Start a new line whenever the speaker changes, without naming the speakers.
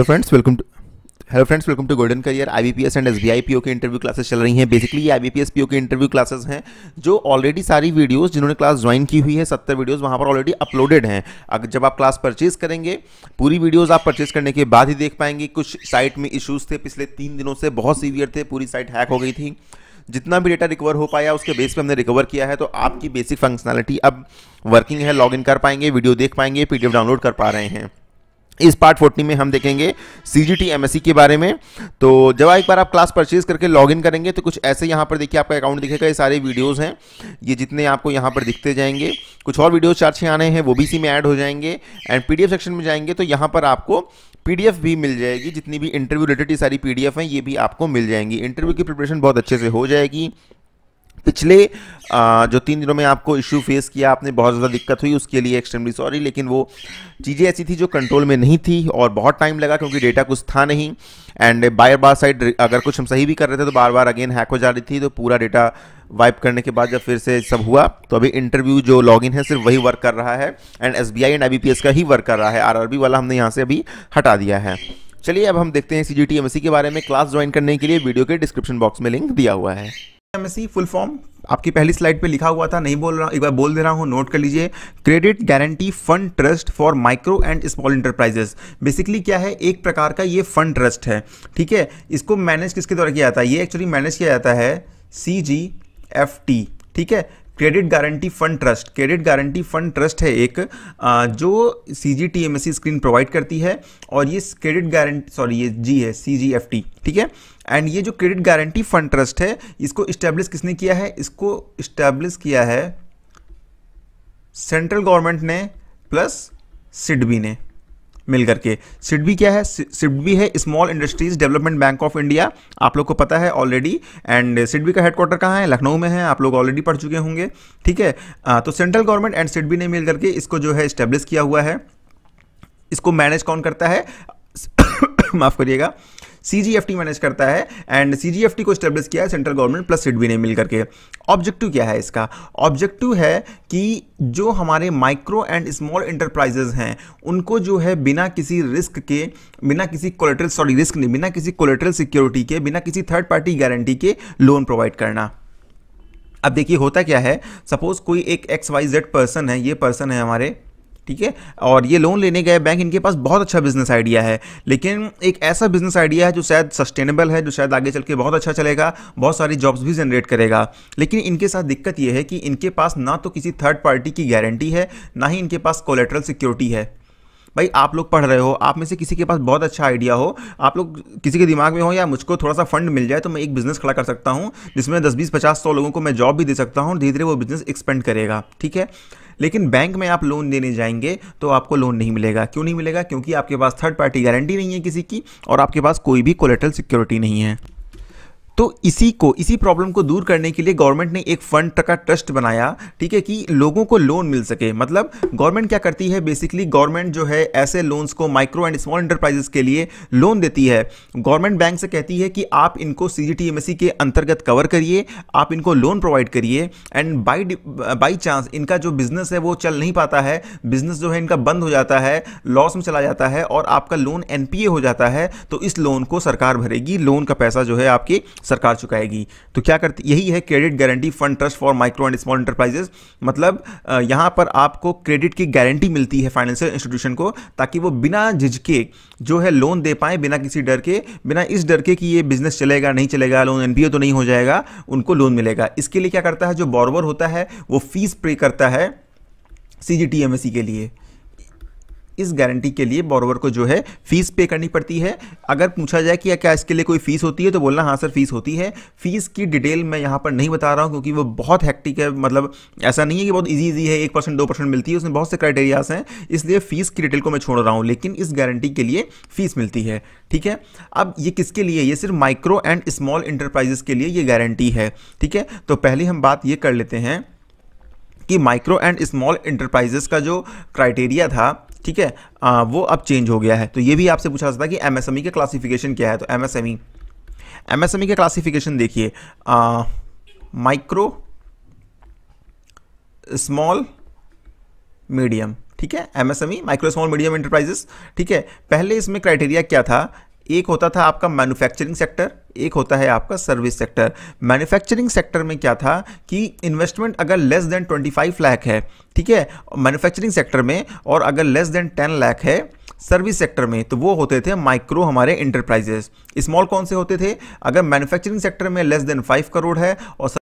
hello friends welcome to hello friends welcome to golden career IBPS and SBI PO के interview classes चल रही हैं basically ये IBPS PO के interview classes हैं जो ऑलरेडी सारी वीडियोस जिन्होंने क्लास ज्वाइन की हुई है सत्तर वीडियोस वहां पर ऑलरेडी अपलोडेड हैं अगर जब आप क्लास परचेज करेंगे पूरी वीडियोज आप परचेज करने के बाद ही देख पाएंगे कुछ साइट में इशूज़ थे पिछले तीन दिनों से बहुत सीवियर थे पूरी साइट हैक हो गई थी जितना भी डेटा रिकवर हो पाया उसके बेस पे हमने रिकवर किया है तो आपकी बेसिक फंक्शनैलिटी अब वर्किंग है लॉगिन कर पाएंगे वीडियो देख पाएंगे पीडीएफ डाउनलोड कर पा रहे हैं इस पार्ट फोर्टी में हम देखेंगे C G T M S C के बारे में तो जब एक बार आप क्लास परचेज करके लॉग इन करेंगे तो कुछ ऐसे यहाँ पर देखिए आपका अकाउंट दिखेगा ये सारे वीडियोस हैं ये जितने आपको यहाँ पर दिखते जाएंगे कुछ और वीडियोस चार छः आने हैं वो भी इसी में ऐड हो जाएंगे एंड पी सेक्शन में जाएंगे तो यहाँ पर आपको एफ भी मिल जाएगी जितनी भी interview related P D F हैं ये भी आपको मिल जाएंगी इंटरव्यू की प्रिपरेशन बहुत अच्छे से हो जाएगी पिछले जो तीन दिनों में आपको इश्यू फेस किया आपने बहुत ज़्यादा दिक्कत हुई उसके लिए एक्सट्रीमली सॉरी लेकिन वो चीज़ें ऐसी थी जो कंट्रोल में नहीं थी और बहुत टाइम लगा क्योंकि डेटा कुछ था नहीं एंड बायर बार साइड अगर कुछ हम सही भी कर रहे थे तो बार बार अगेन हैक हो जा रही थी तो पूरा डेटा वाइप करने के बाद जब फिर से सब हुआ तो अभी इंटरव्यू जो लॉगिन है सिर्फ वही वर्क कर रहा है and S B I and I B P S का ही वर्क कर रहा है आर आर बी वाला हमने यहाँ से अभी हटा दिया है चलिए अब हम देखते हैं सी जी टी एम सी के बारे में क्लास ज्वाइन करने के लिए वीडियो के डिस्क्रिप्शन बॉक्स में लिंक दिया हुआ है एमएससी फुल फॉर्म आपकी पहली स्लाइड पे लिखा हुआ था नहीं बोल रहा एक बार बोल दे रहा हूँ नोट कर लीजिए credit guarantee fund trust for micro and small enterprises basically क्या है एक प्रकार का ये फंड ट्रस्ट है ठीक है इसको मैनेज किसके द्वारा किया जाता है ये एक्चुअली मैनेज किया जाता है सी जी एफ टी ठीक है credit guarantee fund trust credit guarantee fund trust है एक जो C G T M S C screen provide करती है और ये क्रेडिट गारंटी सॉरी ये जी है सी जी एफ टी ठीक है एंड ये जो क्रेडिट गारंटी फंड ट्रस्ट है इसको इस्टेब्लिश किसने किया है इसको इस्टेब्लिश किया है सेंट्रल गवर्नमेंट ने प्लस सिडबी ने मिलकर के सिडबी क्या है सिडबी है small industries development bank of India आप लोग को पता है ऑलरेडी एंड सिडबी का हेडक्वार्टर कहाँ है लखनऊ में है आप लोग ऑलरेडी पढ़ चुके होंगे ठीक है आ, तो सेंट्रल गवर्नमेंट एंड सिडबी ने मिलकर के इसको जो है इस्टेब्लिश किया हुआ है इसको मैनेज कौन करता है माफ़ करिएगा सी मैनेज करता है एंड सी को स्टेब्लिश किया है सेंट्रल गवर्नमेंट प्लस सिडबी ने मिल करके ऑब्जेक्टिव क्या है इसका ऑब्जेक्टिव है कि जो हमारे माइक्रो एंड स्मॉल इंटरप्राइजेज हैं उनको जो है बिना किसी रिस्क के बिना किसी कोलेट्रल सॉरी रिस्क नहीं बिना किसी कोलेट्रल सिक्योरिटी के बिना किसी थर्ड पार्टी गारंटी के लोन प्रोवाइड करना अब देखिए होता क्या है सपोज कोई एक एक्स वाई जेड पर्सन है ये पर्सन है हमारे ठीक है और ये लोन लेने गए बैंक इनके पास बहुत अच्छा बिजनेस आइडिया है लेकिन एक ऐसा बिजनेस आइडिया है जो शायद सस्टेनेबल है जो शायद आगे चल के बहुत अच्छा चलेगा बहुत सारी जॉब्स भी जनरेट करेगा लेकिन इनके साथ दिक्कत यह है कि इनके पास ना तो किसी थर्ड पार्टी की गारंटी है ना ही इनके पास कोलेट्रल सिक्योरिटी है भाई आप लोग पढ़ रहे हो आप में से किसी के पास बहुत अच्छा आइडिया हो आप लोग किसी के दिमाग में हो या मुझको थोड़ा सा फंड मिल जाए तो मैं एक बिज़नेस खड़ा कर सकता हूँ जिसमें दस बीस पचास सौ लोगों को मैं जॉब भी दे सकता हूँ धीरे धीरे वो बिज़नेस एक्सपेंड करेगा ठीक है लेकिन बैंक में आप लोन देने जाएंगे तो आपको लोन नहीं मिलेगा क्यों नहीं मिलेगा क्योंकि आपके पास थर्ड पार्टी गारंटी नहीं है किसी की और आपके पास कोई भी कोलेटल सिक्योरिटी नहीं है तो इसी को इसी प्रॉब्लम को दूर करने के लिए गवर्नमेंट ने एक फंड का ट्रस्ट बनाया ठीक है कि लोगों को लोन मिल सके मतलब गवर्नमेंट क्या करती है बेसिकली गवर्नमेंट जो है ऐसे लोन्स को माइक्रो एंड स्मॉल इंटरप्राइजेस के लिए लोन देती है गवर्नमेंट बैंक से कहती है कि आप इनको सी के अंतर्गत कवर करिए आप इनको लोन प्रोवाइड करिए एंड बाई बाई चांस इनका जो बिजनेस है वो चल नहीं पाता है बिजनेस जो है इनका बंद हो जाता है लॉस में चला जाता है और आपका लोन एनपीए हो जाता है तो इस लोन को सरकार भरेगी लोन का पैसा जो है आपके सरकार चुकाएगी तो क्या करती यही है credit guarantee fund trust for micro and small enterprises मतलब यहाँ पर आपको क्रेडिट की गारंटी मिलती है फाइनेंशियल इंस्टीट्यूशन को ताकि वो बिना झिझके जो है लोन दे पाए बिना किसी डर के बिना इस डर के कि ये बिजनेस चलेगा नहीं चलेगा लोन एन तो नहीं हो जाएगा उनको लोन मिलेगा इसके लिए क्या करता है जो बॉर्वर होता है वो फीस पे करता है सी जी टी एम सी के लिए इस गारंटी के लिए बोरोवर को जो है फीस पे करनी पड़ती है अगर पूछा जाए कि क्या इसके लिए कोई फीस होती है तो बोलना हाँ सर फीस होती है फीस की डिटेल मैं यहाँ पर नहीं बता रहा हूँ क्योंकि वो बहुत हैक्टिक है मतलब ऐसा नहीं है कि बहुत ईजी ईजी है एक परसेंट दो परसेंट मिलती है उसमें बहुत से क्राइटेरियाज हैं इसलिए फीस की डिटेल को मैं छोड़ रहा हूँ लेकिन इस गारंटी के लिए फीस मिलती है ठीक है अब ये किसके लिए ये सिर्फ माइक्रो एंड स्मॉल इंटरप्राइजेस के लिए ये गारंटी है ठीक है तो पहले हम बात ये कर लेते हैं कि माइक्रो एंड स्मॉल इंटरप्राइजेस का जो क्राइटेरिया था ठीक है आ, वो अब चेंज हो गया है तो ये भी आपसे पूछा जाता है कि एमएसएमई का क्लासिफिकेशन क्या है तो एमएसएमई एमएसएमई e, e के क्लासिफिकेशन देखिए माइक्रो स्मॉल मीडियम ठीक है MSME micro small medium enterprises ठीक है पहले इसमें क्राइटेरिया क्या था एक होता था आपका मैन्युफैक्चरिंग सेक्टर एक होता है आपका सर्विस सेक्टर मैन्युफैक्चरिंग सेक्टर में क्या था कि इन्वेस्टमेंट अगर लेस देन 25 लाख है ठीक है मैन्युफैक्चरिंग सेक्टर में और अगर लेस देन 10 लाख है सर्विस सेक्टर में तो वो होते थे माइक्रो हमारे इंटरप्राइजेस स्मॉल कौन से होते थे अगर मैन्युफैक्चरिंग सेक्टर में लेस देन फाइव करोड़ है और